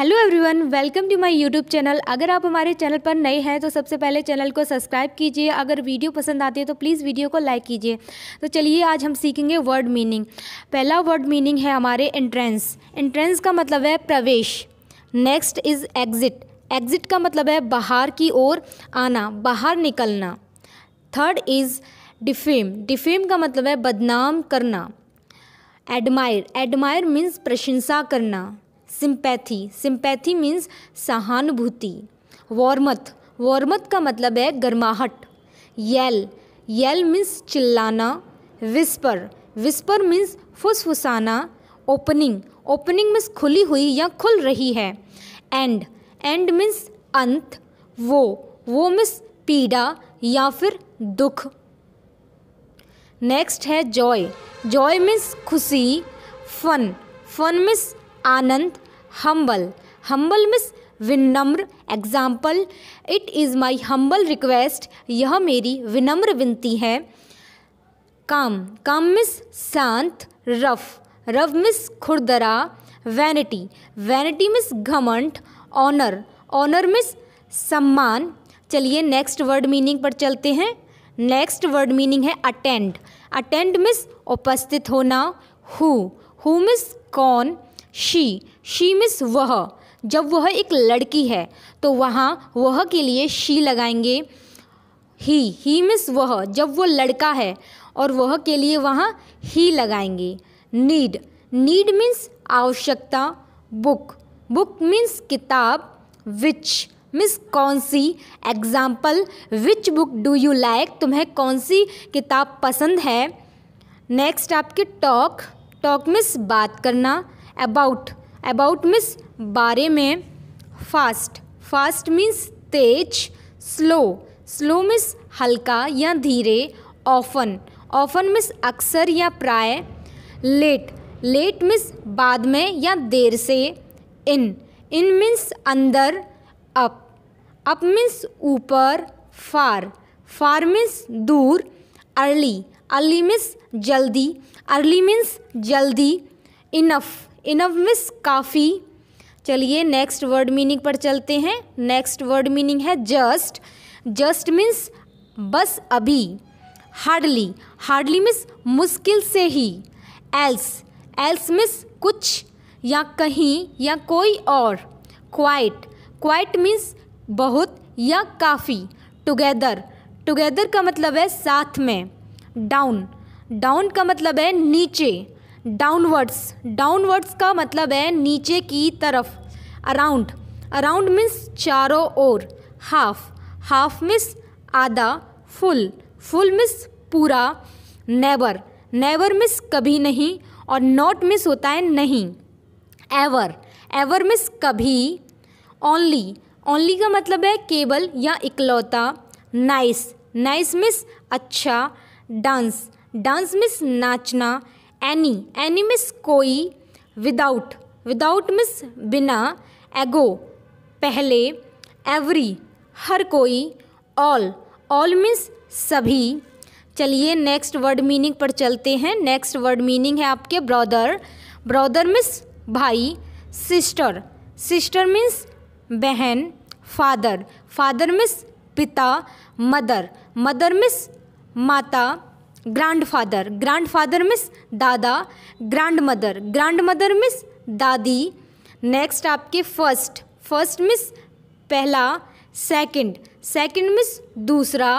hello everyone welcome to my YouTube channel अगर आप हमारे चैनल पर नए हैं तो सबसे पहले चैनल को सब्सक्राइब कीजिए अगर वीडियो पसंद आती है तो प्लीज़ वीडियो को लाइक कीजिए तो चलिए आज हम सीखेंगे वर्ड मीनिंग पहला वर्ड मीनिंग है हमारे एंट्रेंस एंट्रेंस का मतलब है प्रवेश नेक्स्ट इज़ एग्ज़िट एग्ज़िट का मतलब है बाहर की ओर आना बाहर निकलना थर्ड इज़ डिफेम डिफेम का मतलब है बदनाम करना एडमायर एडमायर मीन्स प्रशंसा करना सिंपैथी सिंपैथी मीन्स सहानुभूति वार्मथ वार्मथ का मतलब है गर्माहट येल येल मीन्स चिल्लाना विस्पर विस्पर मीन्स फुसफुसाना ओपनिंग ओपनिंग मीन्स खुली हुई या खुल रही है एंड एंड मीन्स अंत वो वो मीन्स पीड़ा या फिर दुख नेक्स्ट है जॉय जॉय मीन्स खुशी फन फन मीन्स आनंद हम्बल हम्बल मिस विनम्र example it is my humble request यह मेरी विनम्र विनती है काम काम मिस शांत रफ रफ मिस खुरदरा वैनिटी वैनिटी मिस घमंड ऑनर ऑनर मिस सम्मान चलिए नेक्स्ट वर्ड मीनिंग पर चलते हैं नेक्स्ट वर्ड मीनिंग है अटेंड अटेंड मिस उपस्थित होना हु मिस कौन शी शी मिस वह जब वह एक लड़की है तो वहाँ वह के लिए शी लगाएंगे ही ही मिस वह जब वो लड़का है और वह के लिए वहाँ ही लगाएंगे नीड नीड मीन्स आवश्यकता बुक बुक मीन्स किताब विच मिस कौन सी example which book do you like तुम्हें कौन सी किताब पसंद है नेक्स्ट आपके टॉक टॉक मिस बात करना अबाउट अबाउट मीन्स बारे में फास्ट फास्ट मीन्स तेज स्लो स्लो मीन्स हल्का या धीरे ऑफन ऑफन मीन्स अक्सर या प्राय लेट लेट मीन्स बाद में या देर से इन इन मीन्स अंदर अप अप मीन्स ऊपर फार फार मीन्स दूर अर्ली अर्ली मीन्स जल्दी अर्ली मीन्स जल्दी इनफ मिस काफ़ी चलिए नेक्स्ट वर्ड मीनिंग पर चलते हैं नेक्स्ट वर्ड मीनिंग है जस्ट जस्ट मीन्स बस अभी हार्डली हार्डली मिस मुश्किल से ही एल्स एल्स मिस कुछ या कहीं या कोई और क्वाइट क्वाइट मीन्स बहुत या काफ़ी टुगेदर टुगेदर का मतलब है साथ में डाउन डाउन का मतलब है नीचे डाउनवर्ड्स डाउनवर्ड्स का मतलब है नीचे की तरफ अराउंड अराउंड मीन्स चारों ओर हाफ हाफ मीन्स आधा फुल फुल मिस पूरा नेवर नेवर मिस कभी नहीं और नॉट मिस होता है नहीं एवर एवर मिस कभी ओनली ओनली का मतलब है केवल या इकलौता नाइस नाइस मिस अच्छा डांस डांस मिस नाचना एनी एनी मिस कोई विदाउट विदाउट मिस बिना एगो पहले एवरी हर कोई ऑल ऑल मिस सभी चलिए नेक्स्ट वर्ड मीनिंग पर चलते हैं नेक्स्ट वर्ड मीनिंग है आपके ब्रदर ब्रदर मिस भाई सिस्टर सिस्टर मिस बहन फादर फादर मिस पिता मदर मदर मिस माता ग्रैंडफादर ग्रैंडफादर मिस दादा grandmother grandmother means दादी नेक्स्ट आपके फर्स्ट फर्स्ट मिस पहला सेकंड सेकंड मिस दूसरा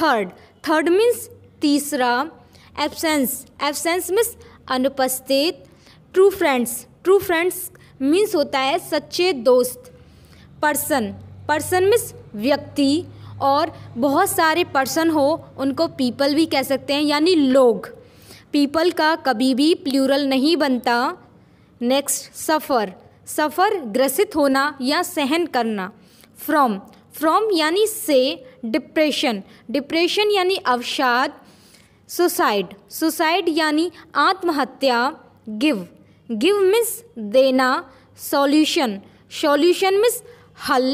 थर्ड थर्ड मिस तीसरा एब्सेंस एब्सेंस मिस अनुपस्थित true friends true friends means होता है सच्चे दोस्त पर्सन पर्सन मिस व्यक्ति और बहुत सारे पर्सन हो उनको पीपल भी कह सकते हैं यानी लोग पीपल का कभी भी प्लूरल नहीं बनता नेक्स्ट सफ़र सफ़र ग्रसित होना या सहन करना फ्रॉम फ्रॉम यानी से डिप्रेशन डिप्रेशन यानी अवसाद सुसाइड सुसाइड यानी आत्महत्या गिव गिव मिस देना सॉल्यूशन सॉल्यूशन मिस हल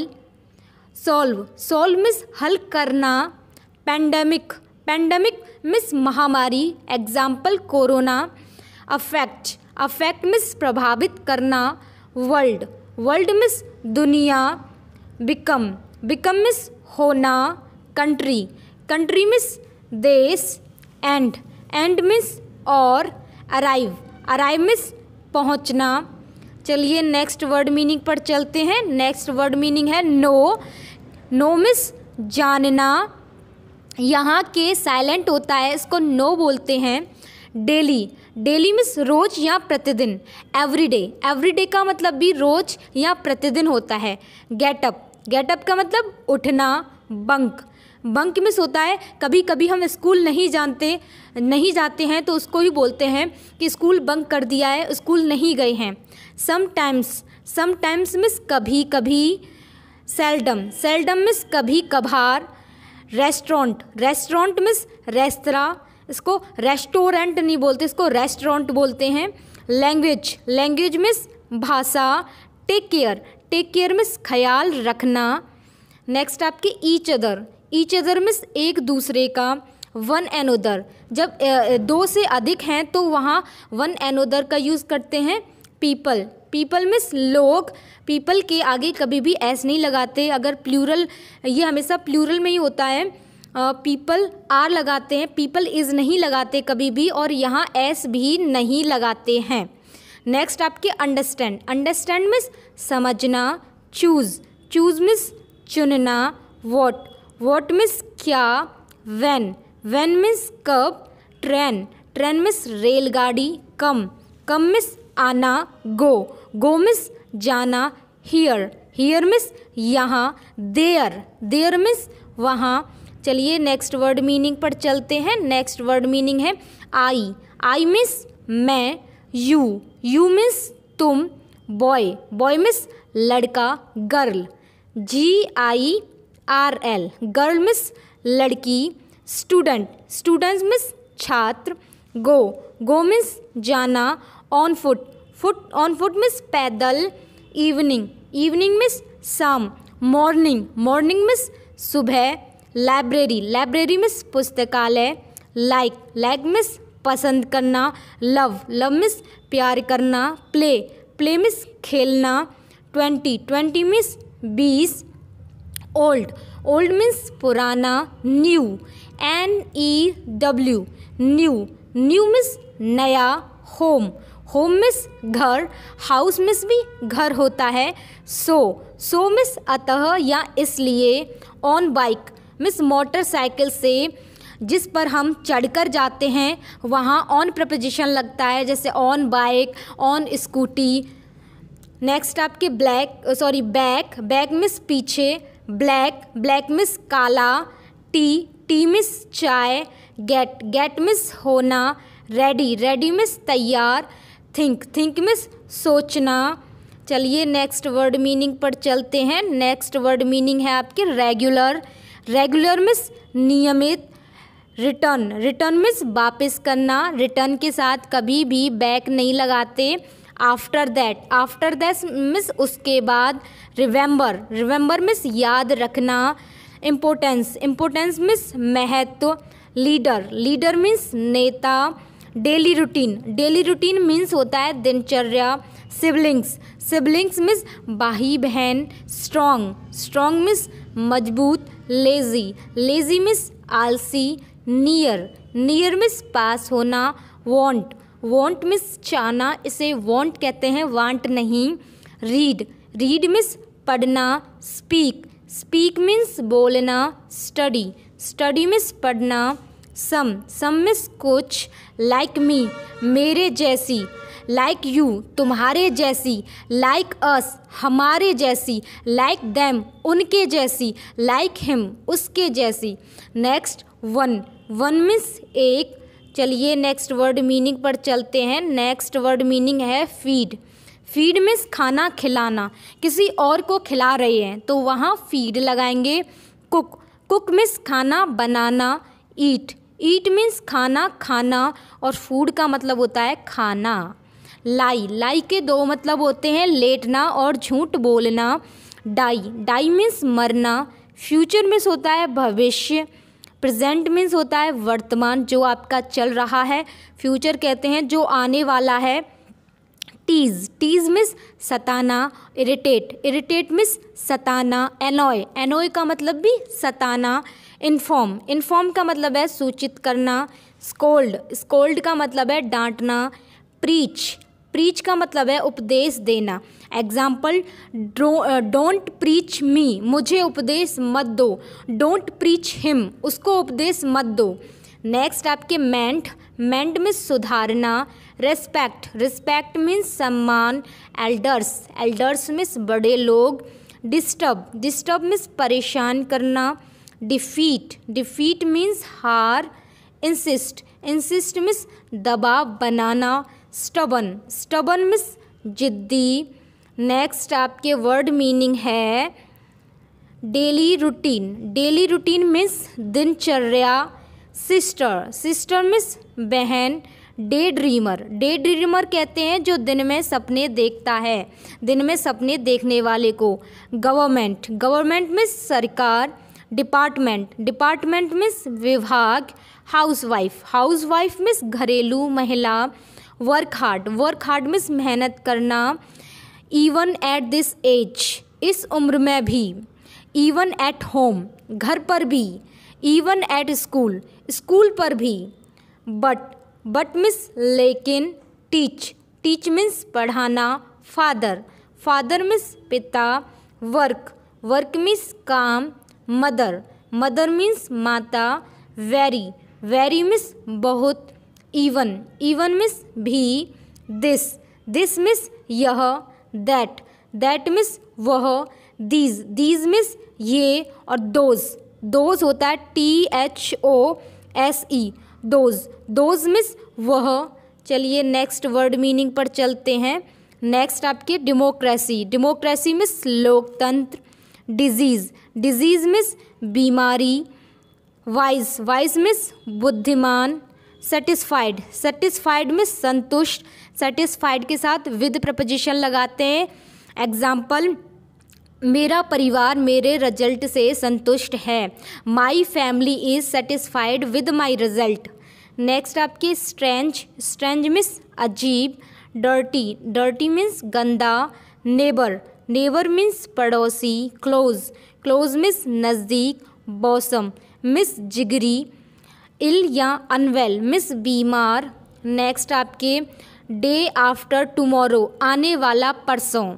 सॉल्व सॉल्व मिस हल करना पैंडमिक पैंडमिक मिस महामारी example corona affect affect means प्रभावित करना वर्ल्ड वर्ल्ड मिस दुनिया बिकम बिकम मिस होना कंट्री कंट्री मिस देश एंड एंड मिस और अराइव अराइव मिस पहुंचना चलिए नेक्स्ट वर्ड मीनिंग पर चलते हैं नेक्स्ट वर्ड मीनिंग है नो नो मिस जानना यहाँ के साइलेंट होता है इसको नो बोलते हैं डेली डेली मिस रोज या प्रतिदिन एवरीडे एवरीडे का मतलब भी रोज या प्रतिदिन होता है गेटअप गेटअप का मतलब उठना बंक बंक मिस होता है कभी कभी हम स्कूल नहीं जानते नहीं जाते हैं तो उसको ही बोलते हैं कि स्कूल बंक कर दिया है स्कूल नहीं गए हैं समटाइम्स समटाइम्स मिस कभी कभी सेल्डम सेल्डम मिस कभी कभार रेस्टोरेंट रेस्टोरेंट मिस रेस्तरा इसको रेस्टोरेंट नहीं बोलते इसको रेस्टोरेंट बोलते हैं लैंग्वेज लैंग्वेज मिस भाषा take care take care means ख्याल रखना नेक्स्ट आपके each other each other means एक दूसरे का वन एनोदर जब दो से अधिक हैं तो वहाँ वन एन का यूज़ करते हैं पीपल पीपल मीन्स लोग पीपल के आगे कभी भी एस नहीं लगाते अगर प्लूरल ये हमेशा प्लूरल में ही होता है पीपल uh, आर लगाते हैं पीपल इज़ नहीं लगाते कभी भी और यहाँ एस भी नहीं लगाते हैं नेक्स्ट आपके अंडरस्टैंड अंडरस्टैंड मिस समझना चूज़ चूज़ मिस चुनना वॉट वॉट मिस क्या वैन वैन मीन्स कब ट्रेन ट्रेन मिस रेलगाड़ी कम कम मिस आना गो गो मिस जाना हियर हियर मिस यहाँ देयर देयर मिस वहाँ चलिए नेक्स्ट वर्ड मीनिंग पर चलते हैं नेक्स्ट वर्ड मीनिंग है आई आई मिस मैं यू यू मिस तुम बॉय बॉय मिस लड़का girl G I R L girl means लड़की स्टूडेंट स्टूडेंट्स मिस छात्र गो गो मिस जाना on foot foot on foot means पैदल evening evening means शाम morning morning means सुबह library library means पुस्तकालय like like means पसंद करना love love means प्यार करना प्ले प्ले मीन्स खेलना ट्वेंटी ट्वेंटी मीन्स बीस ओल्ड ओल्ड मीन्स पुराना new N E W new new means नया होम होम मिस घर हाउस मिस भी घर होता है सो सो मिस अतः या इसलिए ऑन बाइक मिस मोटरसाइकिल से जिस पर हम चढ़कर जाते हैं वहाँ ऑन प्रपोजिशन लगता है जैसे on bike on scooty next आपके black sorry back back means पीछे ब्लैक ब्लैक मिस काला टी टी मिस चाय गेट गेट मिस होना रेडी रेडी मिस तैयार थिंक थिंक मीन्स सोचना चलिए नेक्स्ट वर्ड मीनिंग पर चलते हैं नेक्स्ट वर्ड मीनिंग है आपके रेगुलर रेगुलर मीन्स नियमित रिटर्न रिटर्न मीन्स वापस करना रिटर्न के साथ कभी भी बैक नहीं लगाते after that after that means उसके बाद रिवेंबर रिवेंबर मिस याद रखना इम्पोर्टेंस इम्पोर्टेंस मिस महत्व लीडर लीडर मीन्स नेता daily routine daily routine means होता है दिनचर्या सिबलिंग्स सिबलिंग्स मीन्स भाई बहन स्ट्रॉन्ग स्ट्रॉन्ग मीन्स मजबूत लेजी लेजी मीन्स आलसी नियर नियर मीन्स पास होना वॉन्ट वॉन्ट मिस चाहना इसे वॉन्ट कहते हैं वांट नहीं रीड रीड मिस पढ़ना स्पीक स्पीक मीन्स बोलना स्टडी स्टडी मिस पढ़ना सम सम इज कुछ लाइक मी मेरे जैसी लाइक like यू तुम्हारे जैसी लाइक like अस हमारे जैसी लाइक like देम उनके जैसी लाइक like हिम उसके जैसी नेक्स्ट वन वन मीन्स एक चलिए नेक्स्ट वर्ड मीनिंग पर चलते हैं नेक्स्ट वर्ड मीनिंग है फीड फीड मीन्स खाना खिलाना किसी और को खिला रहे हैं तो वहाँ फीड लगाएंगे कुक कुक मीन्स खाना बनाना ईट ईट मीन्स खाना खाना और फूड का मतलब होता है खाना लाई लाई के दो मतलब होते हैं लेटना और झूठ बोलना डाई डाई मीन्स मरना फ्यूचर मीन्स होता है भविष्य प्रेजेंट मीन्स होता है वर्तमान जो आपका चल रहा है फ्यूचर कहते हैं जो आने वाला है टीज टीज मिस सताना इरिटेट इरिटेट मिस सताना एनॉय एनॉय का मतलब भी सताना इन्फॉर्म इन्फॉर्म का मतलब है सूचित करना स्कोल्ड स्कोल्ड का मतलब है डांटना प्रीच प्रीच का मतलब है उपदेश देना एग्जाम्पल डोंट प्रीच मी मुझे उपदेश मत दो डोंट प्रीच हिम उसको उपदेश मत दो नेक्स्ट आपके मैंट मेंड मीन्स सुधारना रेस्पेक्ट रिस्पेक्ट मीन्स सम्मान एल्डर्स एल्डर्स मीन्स बड़े लोग डिस्टर्ब डिस्टर्ब मीन्स परेशान करना डिफीट डिफीट मीन्स हार इंसिस्ट इंसिस्ट मीन्स दबाव बनाना स्टबन स्टबन मीन्स जिद्दी नेक्स्ट आपके वर्ड मीनिंग है daily routine daily routine means दिनचर्या सिस्टर सिस्टर मिस बहन डे ड्रीमर डे ड्रीमर कहते हैं जो दिन में सपने देखता है दिन में सपने देखने वाले को गवर्नमेंट गवर्नमेंट मिस सरकार डिपार्टमेंट डिपार्टमेंट मिस विभाग हाउसवाइफ हाउसवाइफ मिस घरेलू महिला work hard work hard means मेहनत करना इवन एट दिस एज इस उम्र में भी इवन एट होम घर पर भी इवन एट स्कूल स्कूल पर भी बट बट मीन्स लेकिन टीच टीच मीन्स पढ़ाना फादर फादर मीन्स पिता वर्क वर्क मीन्स काम मदर मदर मीन्स माता वेरी वेरी मिस बहुत इवन इवन मिस भी दिस दिस मिस यह दैट दैट मिस वह दीज दीज मिस ये और दोज़ दोज होता है T H O S E those those means वह चलिए नेक्स्ट वर्ड मीनिंग पर चलते हैं नेक्स्ट आपकी डेमोक्रेसी डेमोक्रेसी मिस लोकतंत्र डिजीज़ डिजीज़ मिस बीमारी वाइज वाइज मिस बुद्धिमान सेटिस्फाइड सेटिस्फाइड मिस संतुष्ट सेटिस्फाइड के साथ विद प्रपोजिशन लगाते हैं एग्जाम्पल मेरा परिवार मेरे रिजल्ट से संतुष्ट है my family is satisfied with my result next आपके स्ट्रेंज स्ट्रेंज मीन्स अजीब डर्टी डर्टी मीन्स गंदा नेबर नेबर मीन्स पड़ोसी क्लोज क्लोज मीन्स नज़दीक बौसम मिस जिगरी इल या अनवेल मिस बीमार नेक्स्ट आपके डे आफ्टर टुमारो आने वाला परसों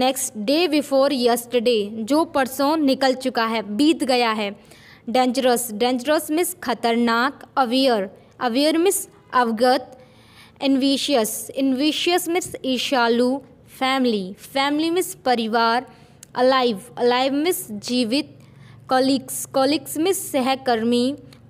नेक्स्ट डे बिफोर यस्टडे जो परसों निकल चुका है बीत गया है डेंजरस डेंजरस मिस खतरनाक अवेयर अवेयर मिस अवगत इन्विशियस इन्विशियस मिस ईशालु फैमिली फैमिली मिस परिवार अलाइव अलाइव मिस जीवित कॉलिक्स कॉलिक्स मिस सहकर्मी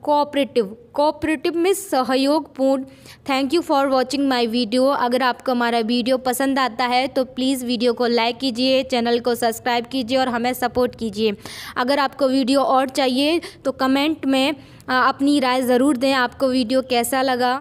कोऑपरेटिव कोऑपरेटिव में सहयोगपूर्ण thank you for watching my video अगर आपको हमारा वीडियो पसंद आता है तो प्लीज़ वीडियो को लाइक कीजिए चैनल को सब्सक्राइब कीजिए और हमें सपोर्ट कीजिए अगर आपको वीडियो और चाहिए तो कमेंट में अपनी राय ज़रूर दें आपको वीडियो कैसा लगा